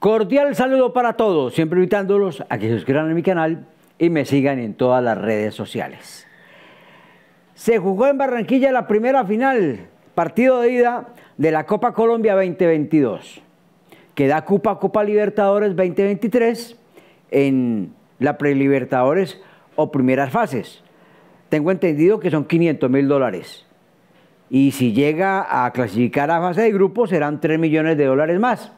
Cordial saludo para todos, siempre invitándolos a que se suscriban a mi canal y me sigan en todas las redes sociales. Se jugó en Barranquilla la primera final, partido de ida de la Copa Colombia 2022, que da Copa Copa Libertadores 2023 en la Prelibertadores o primeras fases. Tengo entendido que son 500 mil dólares. Y si llega a clasificar a fase de grupo serán 3 millones de dólares más.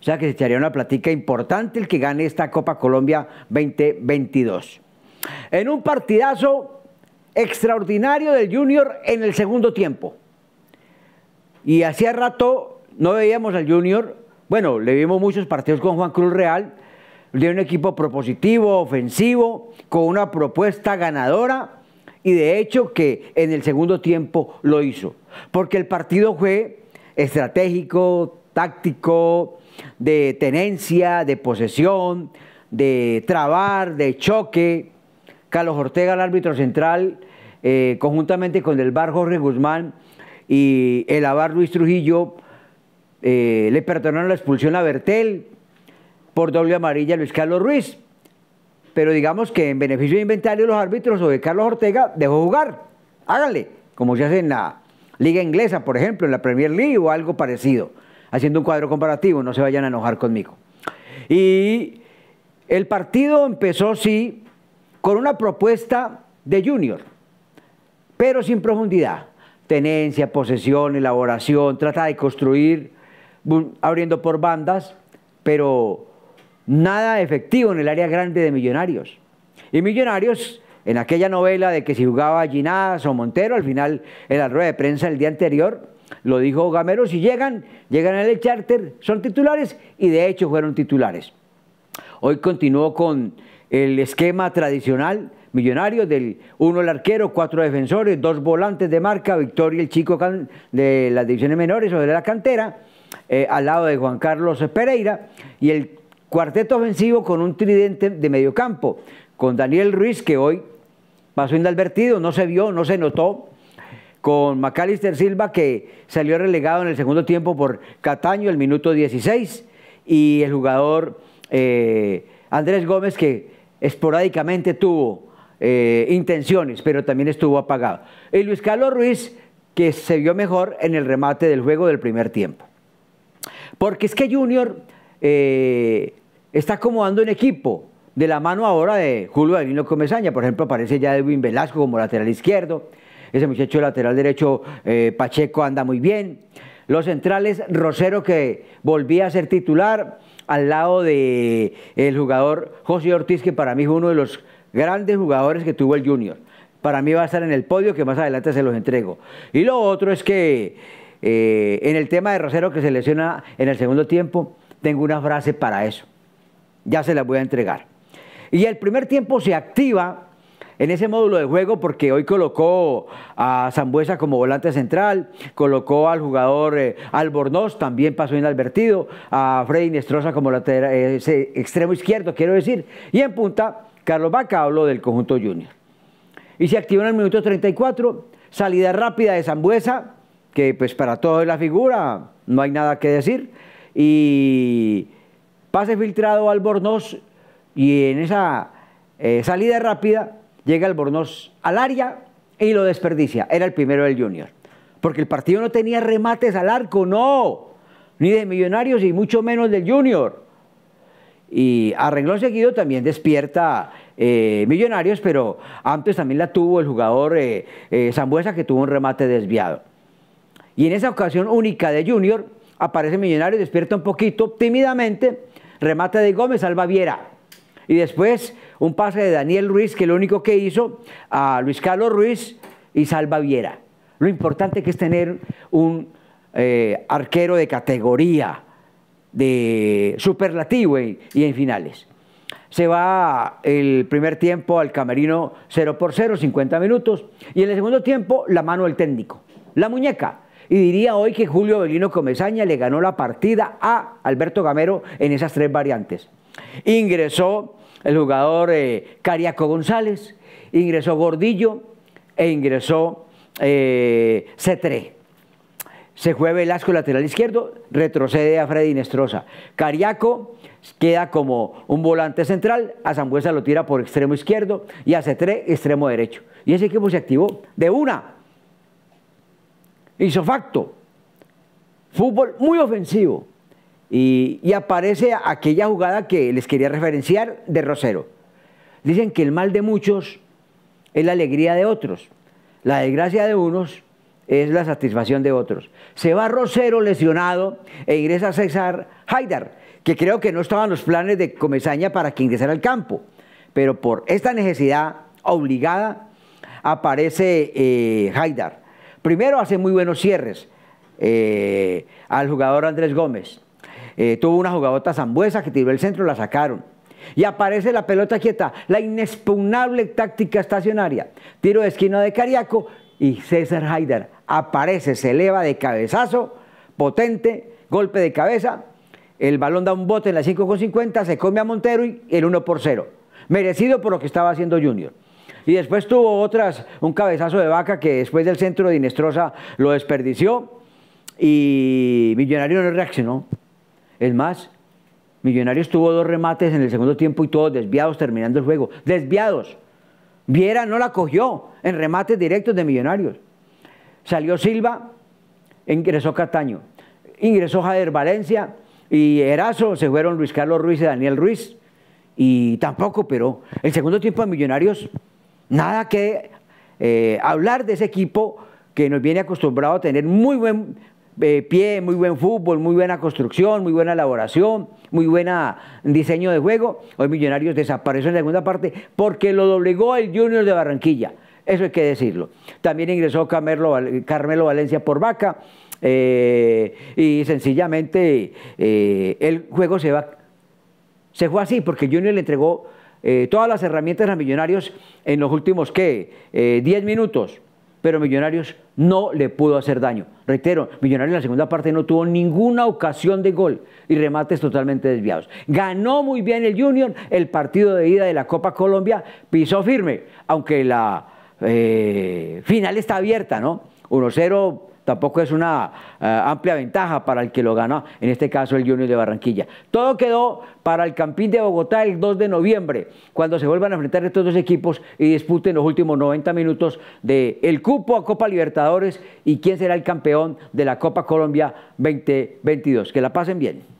O sea que se echaría una platica importante el que gane esta Copa Colombia 2022. En un partidazo extraordinario del Junior en el segundo tiempo. Y hacía rato no veíamos al Junior. Bueno, le vimos muchos partidos con Juan Cruz Real. De un equipo propositivo, ofensivo, con una propuesta ganadora. Y de hecho que en el segundo tiempo lo hizo. Porque el partido fue estratégico, táctico, de tenencia, de posesión, de trabar, de choque. Carlos Ortega, el árbitro central, eh, conjuntamente con el bar Jorge Guzmán y el abar Luis Trujillo, eh, le perdonaron la expulsión a Bertel por doble amarilla a Luis Carlos Ruiz. Pero digamos que en beneficio de inventario los árbitros o de Carlos Ortega dejó jugar. Háganle, como se hace en la liga inglesa, por ejemplo, en la Premier League o algo parecido haciendo un cuadro comparativo, no se vayan a enojar conmigo. Y el partido empezó, sí, con una propuesta de Junior, pero sin profundidad. Tenencia, posesión, elaboración, trata de construir, abriendo por bandas, pero nada efectivo en el área grande de Millonarios. Y Millonarios en aquella novela de que si jugaba Ginás o Montero, al final en la rueda de prensa el día anterior, lo dijo Gamero, si llegan, llegan en el charter, son titulares y de hecho fueron titulares. Hoy continuó con el esquema tradicional millonario del uno el arquero, cuatro defensores, dos volantes de marca, Victoria el chico de las divisiones menores o de la cantera, eh, al lado de Juan Carlos Pereira y el cuarteto ofensivo con un tridente de mediocampo, con Daniel Ruiz que hoy pasó inadvertido, no se vio, no se notó. Con Macalister Silva que salió relegado en el segundo tiempo por Cataño, el minuto 16, y el jugador eh, Andrés Gómez que esporádicamente tuvo eh, intenciones, pero también estuvo apagado. Y Luis Carlos Ruiz que se vio mejor en el remate del juego del primer tiempo. Porque es que Junior eh, está acomodando un equipo de la mano ahora de Julio Danilo Comesaña. Por ejemplo, aparece ya Edwin Velasco como lateral izquierdo. Ese muchacho lateral derecho, eh, Pacheco, anda muy bien. Los centrales, Rosero, que volvía a ser titular, al lado de el jugador José Ortiz, que para mí es uno de los grandes jugadores que tuvo el Junior. Para mí va a estar en el podio, que más adelante se los entrego. Y lo otro es que eh, en el tema de Rosero, que se lesiona en el segundo tiempo, tengo una frase para eso. Ya se la voy a entregar. Y el primer tiempo se activa en ese módulo de juego porque hoy colocó a Zambuesa como volante central, colocó al jugador eh, Albornoz, también pasó inadvertido, a Freddy Nestroza como lateral, eh, extremo izquierdo, quiero decir, y en punta Carlos Vaca habló del conjunto junior. Y se activó en el minuto 34, salida rápida de Zambuesa, que pues para todo es la figura, no hay nada que decir, y pase filtrado Albornoz y en esa eh, salida rápida llega Albornoz al área y lo desperdicia. Era el primero del Junior. Porque el partido no tenía remates al arco, no. Ni de Millonarios y mucho menos del Junior. Y a seguido también despierta eh, Millonarios, pero antes también la tuvo el jugador eh, Zambuesa que tuvo un remate desviado. Y en esa ocasión única de Junior aparece Millonarios, despierta un poquito tímidamente, remate de Gómez, al Viera. Y después un pase de Daniel Ruiz, que lo único que hizo a Luis Carlos Ruiz y Salva Viera. Lo importante que es tener un eh, arquero de categoría, de superlativo y, en finales. Se va el primer tiempo al camerino 0 por 0, 50 minutos. Y en el segundo tiempo, la mano del técnico, la muñeca. Y diría hoy que Julio Belino Comezaña le ganó la partida a Alberto Gamero en esas tres variantes. Ingresó el jugador eh, Cariaco González, ingresó Gordillo e ingresó eh, Cetré. Se juega asco lateral izquierdo, retrocede a Freddy Nestroza. Cariaco queda como un volante central, a Zambuesa lo tira por extremo izquierdo y a Cetré extremo derecho. Y ese equipo se activó de una. Hizo facto. Fútbol muy ofensivo. Y, aparece aquella jugada que les quería referenciar de Rosero. Dicen que el mal de muchos es la alegría de otros, la desgracia de unos es la satisfacción de otros. Se va Rosero lesionado e ingresa César Haidar, que creo que no estaban los planes de Comesaña para que ingresara al campo, pero por esta necesidad obligada aparece eh, Haidar. Primero hace muy buenos cierres eh, al jugador Andrés Gómez eh, tuvo una jugadota zambuesa que tiró el centro, la sacaron. Y aparece la pelota quieta, la inexpugnable táctica estacionaria. Tiro de esquina de Cariaco y César Haider aparece, se eleva de cabezazo, potente, golpe de cabeza. El balón da un bote en la 5,50, se come a Montero y el 1 por 0. Merecido por lo que estaba haciendo Junior. Y después tuvo otras, un cabezazo de vaca que después del centro de Inestrosa lo desperdició y Millonario no reaccionó. Es más, Millonarios tuvo dos remates en el segundo tiempo y todos desviados terminando el juego. Desviados. Viera no la cogió en remates directos de Millonarios. Salió Silva, ingresó Cataño, ingresó Jader Valencia y Erazo, se fueron Luis Carlos Ruiz y Daniel Ruiz y tampoco pero El segundo tiempo de Millonarios, nada que eh, hablar de ese equipo que nos viene acostumbrado a tener muy buen eh, pie, muy buen fútbol, muy buena construcción, muy buena elaboración, muy buen diseño de juego. Hoy Millonarios desapareció en la segunda parte porque lo doblegó el Junior de Barranquilla. Eso hay que decirlo. También ingresó Carmelo, Carmelo Valencia por vaca eh, y sencillamente eh, el juego se va. Se fue así porque Junior le entregó todas las herramientas a Millonarios en los últimos, ¿qué? 10 minutos pero Millonarios no le pudo hacer daño. Reitero, Millonarios en la segunda parte no tuvo ninguna ocasión de gol y remates totalmente desviados. Ganó muy bien el Junior el partido de ida de la Copa Colombia, pisó firme, aunque la eh, final está abierta, ¿no? 1-0 tampoco es una eh, amplia ventaja para el que lo gana, en este caso el Junior de Barranquilla. Todo quedó para el Campín de Bogotá el 2 de noviembre, cuando se vuelvan a enfrentar estos dos equipos y disputen los últimos 90 minutos del cupo a Copa Libertadores y quién será el campeón de la Copa Colombia 2022. Que la pasen bien.